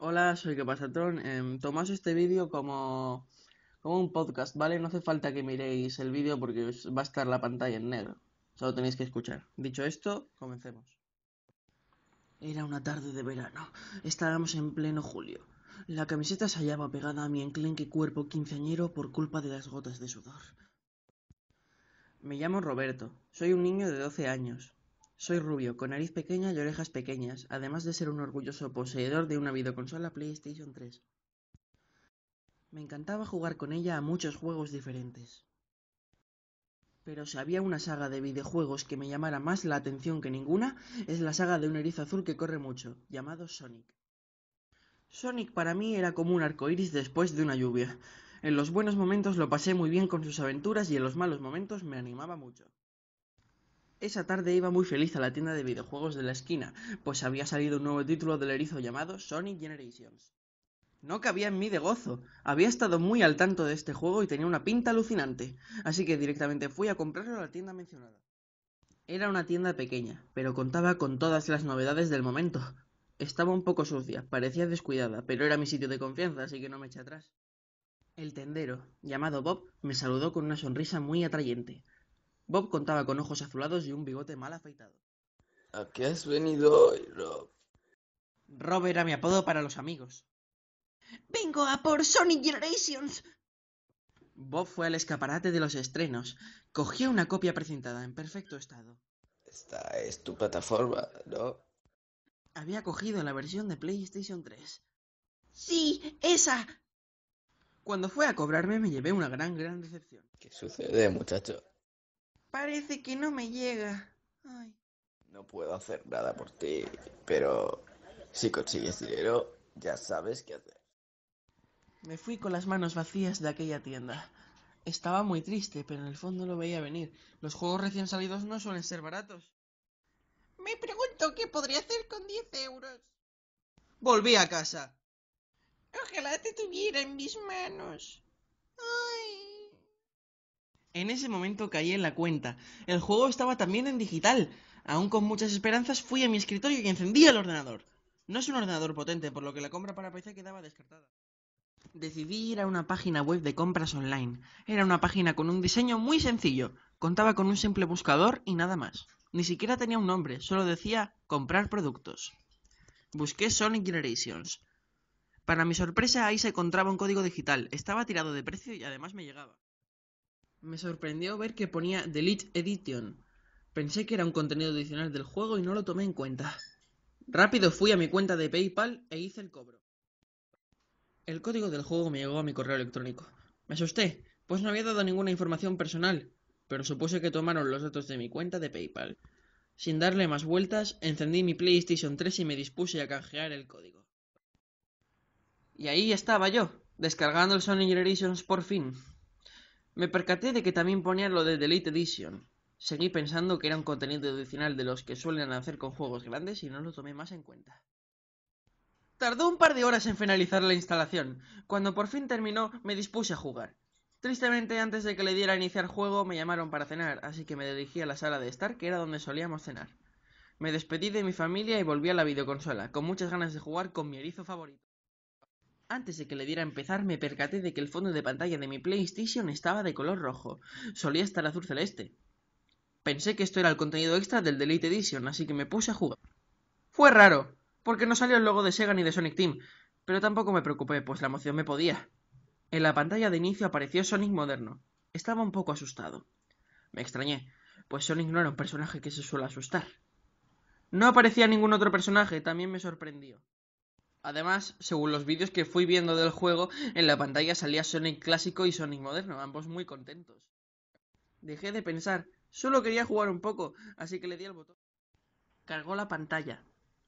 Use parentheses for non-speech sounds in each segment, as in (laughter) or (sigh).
Hola, soy Tron. Eh, em, tomás este vídeo como, como un podcast, ¿vale? No hace falta que miréis el vídeo porque va a estar la pantalla en negro. Solo tenéis que escuchar. Dicho esto, comencemos. Era una tarde de verano. Estábamos en pleno julio. La camiseta se hallaba pegada a mi enclenque cuerpo quinceañero por culpa de las gotas de sudor. Me llamo Roberto. Soy un niño de 12 años. Soy rubio, con nariz pequeña y orejas pequeñas, además de ser un orgulloso poseedor de una videoconsola PlayStation 3. Me encantaba jugar con ella a muchos juegos diferentes. Pero si había una saga de videojuegos que me llamara más la atención que ninguna, es la saga de un erizo azul que corre mucho, llamado Sonic. Sonic para mí era como un arco después de una lluvia. En los buenos momentos lo pasé muy bien con sus aventuras y en los malos momentos me animaba mucho. Esa tarde iba muy feliz a la tienda de videojuegos de la esquina, pues había salido un nuevo título del erizo llamado Sonic Generations. No cabía en mí de gozo, había estado muy al tanto de este juego y tenía una pinta alucinante, así que directamente fui a comprarlo a la tienda mencionada. Era una tienda pequeña, pero contaba con todas las novedades del momento. Estaba un poco sucia, parecía descuidada, pero era mi sitio de confianza, así que no me eché atrás. El tendero, llamado Bob, me saludó con una sonrisa muy atrayente. Bob contaba con ojos azulados y un bigote mal afeitado. ¿A qué has venido hoy, Rob? Rob era mi apodo para los amigos. ¡Vengo a por Sonic Generations! Bob fue al escaparate de los estrenos. Cogió una copia presentada en perfecto estado. Esta es tu plataforma, ¿no? Había cogido la versión de PlayStation 3. ¡Sí, esa! Cuando fue a cobrarme me llevé una gran, gran decepción. ¿Qué sucede, muchacho? Parece que no me llega. No puedo hacer nada por ti, pero si consigues dinero, ya sabes qué hacer. Me fui con las manos vacías de aquella tienda. Estaba muy triste, pero en el fondo lo veía venir. Los juegos recién salidos no suelen ser baratos. Me pregunto qué podría hacer con diez euros. Volví a casa. Ojalá te tuviera en mis manos. En ese momento caí en la cuenta. El juego estaba también en digital. Aún con muchas esperanzas fui a mi escritorio y encendí el ordenador. No es un ordenador potente, por lo que la compra para PC quedaba descartada. Decidí ir a una página web de compras online. Era una página con un diseño muy sencillo. Contaba con un simple buscador y nada más. Ni siquiera tenía un nombre, solo decía comprar productos. Busqué Sonic Generations. Para mi sorpresa ahí se encontraba un código digital. Estaba tirado de precio y además me llegaba. Me sorprendió ver que ponía Delete Edition. Pensé que era un contenido adicional del juego y no lo tomé en cuenta. Rápido fui a mi cuenta de PayPal e hice el cobro. El código del juego me llegó a mi correo electrónico. Me asusté, pues no había dado ninguna información personal, pero supuse que tomaron los datos de mi cuenta de PayPal. Sin darle más vueltas, encendí mi PlayStation 3 y me dispuse a canjear el código. Y ahí estaba yo, descargando el Sony Generations por fin. Me percaté de que también ponía lo de Delete Edition. Seguí pensando que era un contenido adicional de los que suelen hacer con juegos grandes y no lo tomé más en cuenta. Tardó un par de horas en finalizar la instalación. Cuando por fin terminó, me dispuse a jugar. Tristemente, antes de que le diera a iniciar juego, me llamaron para cenar, así que me dirigí a la sala de estar, que era donde solíamos cenar. Me despedí de mi familia y volví a la videoconsola, con muchas ganas de jugar con mi erizo favorito. Antes de que le diera a empezar me percaté de que el fondo de pantalla de mi PlayStation estaba de color rojo. Solía estar azul celeste. Pensé que esto era el contenido extra del Delete Edition, así que me puse a jugar. Fue raro, porque no salió el logo de Sega ni de Sonic Team, pero tampoco me preocupé, pues la emoción me podía. En la pantalla de inicio apareció Sonic moderno. Estaba un poco asustado. Me extrañé, pues Sonic no era un personaje que se suele asustar. No aparecía ningún otro personaje, también me sorprendió. Además, según los vídeos que fui viendo del juego, en la pantalla salía Sonic clásico y Sonic moderno, ambos muy contentos. Dejé de pensar, solo quería jugar un poco, así que le di al botón. Cargó la pantalla.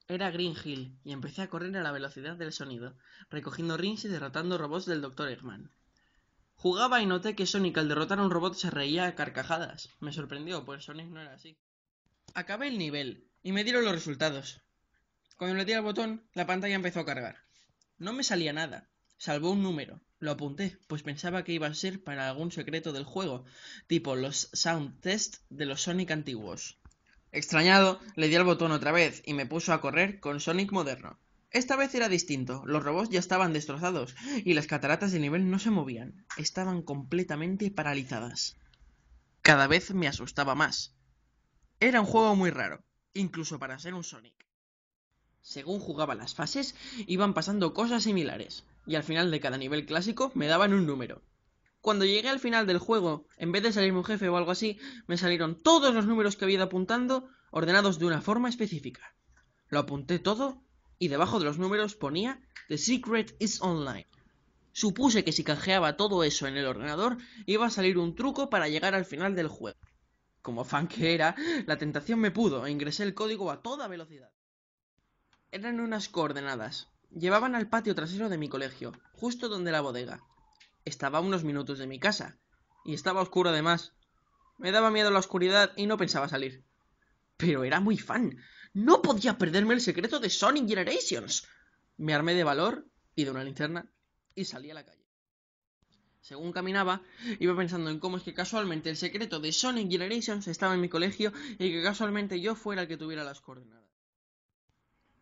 Era Green Hill, y empecé a correr a la velocidad del sonido, recogiendo rings y derrotando robots del Dr. Eggman. Jugaba y noté que Sonic al derrotar a un robot se reía a carcajadas. Me sorprendió, pues Sonic no era así. Acabé el nivel, y me dieron los resultados. Cuando le di al botón, la pantalla empezó a cargar. No me salía nada, salvo un número. Lo apunté, pues pensaba que iba a ser para algún secreto del juego, tipo los sound tests de los Sonic antiguos. Extrañado, le di al botón otra vez y me puso a correr con Sonic moderno. Esta vez era distinto, los robots ya estaban destrozados y las cataratas de nivel no se movían, estaban completamente paralizadas. Cada vez me asustaba más. Era un juego muy raro, incluso para ser un Sonic según jugaba las fases, iban pasando cosas similares, y al final de cada nivel clásico me daban un número. Cuando llegué al final del juego, en vez de salirme un jefe o algo así, me salieron todos los números que había ido apuntando ordenados de una forma específica. Lo apunté todo y debajo de los números ponía The Secret is Online. Supuse que si canjeaba todo eso en el ordenador, iba a salir un truco para llegar al final del juego. Como fan que era, la tentación me pudo e ingresé el código a toda velocidad. Eran unas coordenadas. Llevaban al patio trasero de mi colegio, justo donde la bodega. Estaba a unos minutos de mi casa, y estaba oscuro además. Me daba miedo la oscuridad y no pensaba salir. Pero era muy fan. No podía perderme el secreto de Sonic Generations. Me armé de valor y de una linterna y salí a la calle. Según caminaba, iba pensando en cómo es que casualmente el secreto de Sonic Generations estaba en mi colegio y que casualmente yo fuera el que tuviera las coordenadas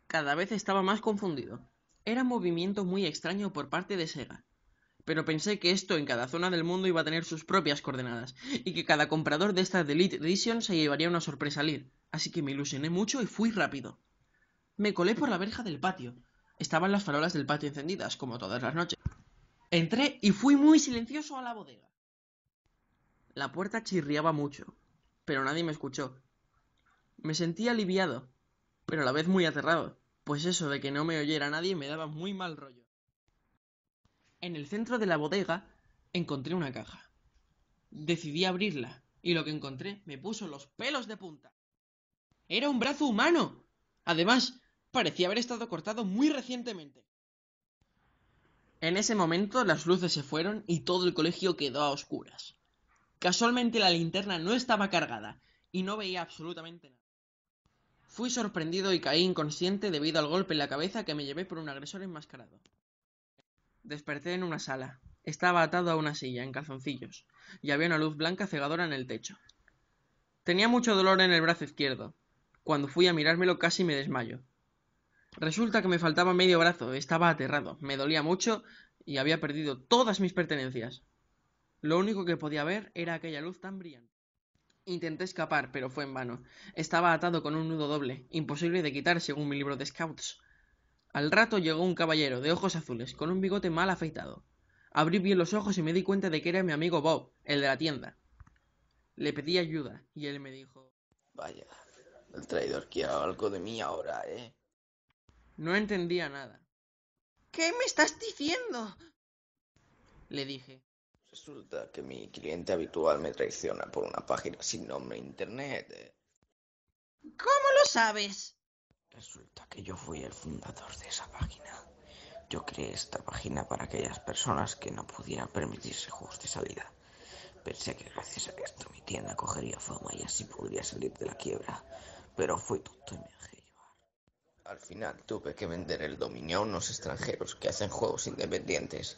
cada vez estaba más confundido. Era un movimiento muy extraño por parte de Sega. Pero pensé que esto en cada zona del mundo iba a tener sus propias coordenadas, y que cada comprador de esta Delete Edition se llevaría una sorpresa al ir, así que me ilusioné mucho y fui rápido. Me colé por la verja del patio. Estaban las farolas del patio encendidas, como todas las noches. Entré y fui muy silencioso a la bodega. La puerta chirriaba mucho, pero nadie me escuchó. Me sentí aliviado, pero a la vez muy aterrado pues eso de que no me oyera nadie me daba muy mal rollo. En el centro de la bodega encontré una caja. Decidí abrirla, y lo que encontré me puso los pelos de punta. Era un brazo humano. Además, parecía haber estado cortado muy recientemente. En ese momento las luces se fueron y todo el colegio quedó a oscuras. Casualmente la linterna no estaba cargada y no veía absolutamente nada. Fui sorprendido y caí inconsciente debido al golpe en la cabeza que me llevé por un agresor enmascarado. Desperté en una sala. Estaba atado a una silla, en calzoncillos, y había una luz blanca cegadora en el techo. Tenía mucho dolor en el brazo izquierdo. Cuando fui a mirármelo casi me desmayo. Resulta que me faltaba medio brazo, estaba aterrado, me dolía mucho y había perdido todas mis pertenencias. Lo único que podía ver era aquella luz tan brillante. Intenté escapar, pero fue en vano. Estaba atado con un nudo doble, imposible de quitar según mi libro de scouts. Al rato llegó un caballero de ojos azules, con un bigote mal afeitado. Abrí bien los ojos y me di cuenta de que era mi amigo Bob, el de la tienda. Le pedí ayuda y él me dijo: Vaya, el traidor quiere algo de mí ahora, ¿eh? No entendía nada. ¿Qué me estás diciendo? Le dije resulta que mi cliente habitual me traiciona por una página sin nombre en internet. Eh. ¿Cómo lo sabes? Resulta que yo fui el fundador de esa página. Yo creé esta página para aquellas personas que no pudieran permitirse juegos de salida. Pensé que gracias a esto mi tienda cogería fama y así podría salir de la quiebra, pero fui tonto y me dejé llevar. Al final tuve que vender el dominio a unos extranjeros que hacen juegos independientes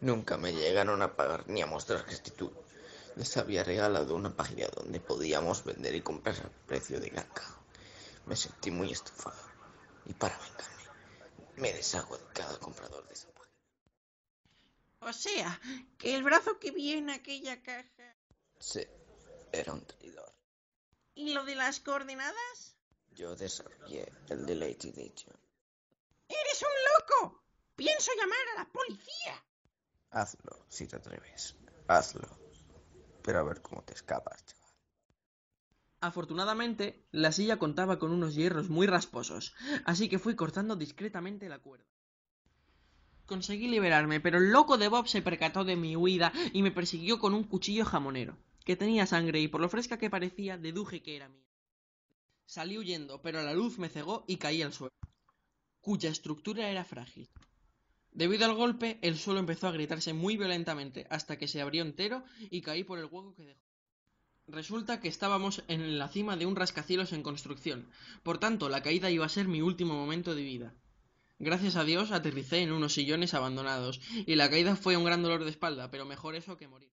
Nunca me llegaron a pagar ni a mostrar gratitud. Este les había regalado una página donde podíamos vender y comprar a precio de ganga. Me sentí muy estufado y para vengarme me deshago de cada comprador de esa página. O sea, que el brazo que vi en aquella caja. Sí, era un traidor. ¿Y lo de las coordenadas? Yo desarrollé el de Edition. ¡Eres un loco! Pienso llamar a la policía. Hazlo, si te atreves. Hazlo. Pero a ver cómo te escapas, chaval. Afortunadamente, la silla contaba con unos hierros muy rasposos, así que fui cortando discretamente la cuerda. Conseguí liberarme, pero el loco de Bob se percató de mi huida y me persiguió con un cuchillo jamonero, que tenía sangre y por lo fresca que parecía deduje que era mía. Salí huyendo, pero la luz me cegó y caí al suelo, cuya estructura era frágil. Debido al golpe, el suelo empezó a gritarse muy violentamente hasta que se abrió entero y caí por el hueco que dejó. Resulta que estábamos en la cima de un rascacielos en construcción, por tanto la caída iba a ser mi último momento de vida. Gracias a Dios aterricé en unos sillones abandonados, y la caída fue un gran dolor de espalda, pero mejor eso que morir.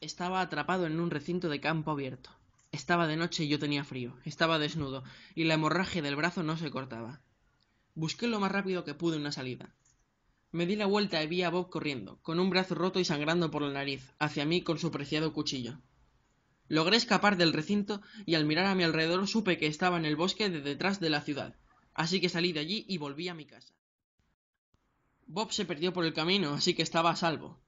Estaba atrapado en un recinto de campo abierto. Estaba de noche y yo tenía frío, estaba desnudo, y la hemorragia del brazo no se cortaba. Busqué lo más rápido que pude una salida. Me di la vuelta y vi a Bob corriendo, con un brazo roto y sangrando por la nariz, hacia mí con su preciado cuchillo. Logré escapar del recinto y al mirar a mi alrededor supe que estaba en el bosque de detrás de la ciudad, así que salí de allí y volví a mi casa. Bob se perdió por el camino, así que estaba a salvo.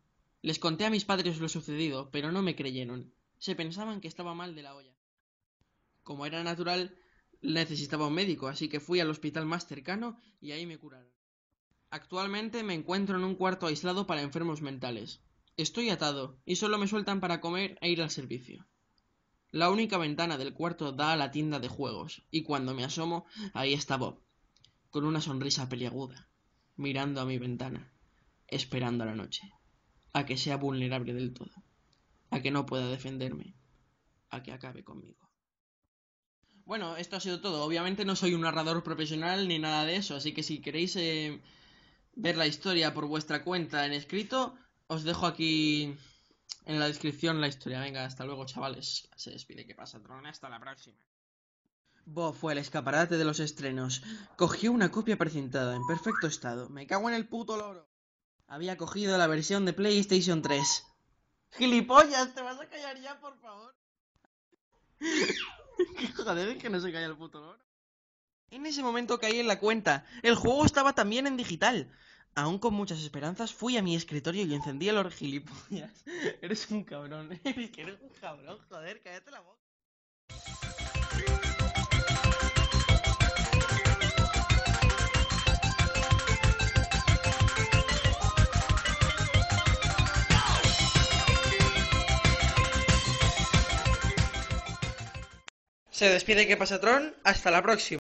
Les conté a mis padres lo sucedido, pero no me creyeron. Se pensaban que estaba mal de la olla. Como era natural, Necesitaba un médico, así que fui al hospital más cercano y ahí me curaron. Actualmente me encuentro en un cuarto aislado para enfermos mentales. Estoy atado y solo me sueltan para comer e ir al servicio. La única ventana del cuarto da a la tienda de juegos, y cuando me asomo, ahí está Bob, con una sonrisa peliaguda, mirando a mi ventana, esperando a la noche, a que sea vulnerable del todo, a que no pueda defenderme, a que acabe conmigo. Bueno, esto ha sido todo. Obviamente no soy un narrador profesional ni nada de eso, así que si queréis eh, ver la historia por vuestra cuenta en escrito, os dejo aquí en la descripción la historia. Venga, hasta luego, chavales. Se despide, ¿qué pasa, Tron? Hasta la próxima. Bo fue el escaparate de los estrenos. Cogió una copia precintada, en perfecto estado. Me cago en el puto loro. Había cogido la versión de PlayStation 3. ¡Gilipollas! ¿Te vas a callar ya, por favor? (laughs) Joder, es que no se cae el puto En ese momento caí en la cuenta. El juego estaba también en digital. Aún con muchas esperanzas, fui a mi escritorio y encendí el gilipollas (laughs) eres un cabrón. (laughs) eres un cabrón, joder, cállate la boca. Se despide que pasa Tron, hasta la próxima.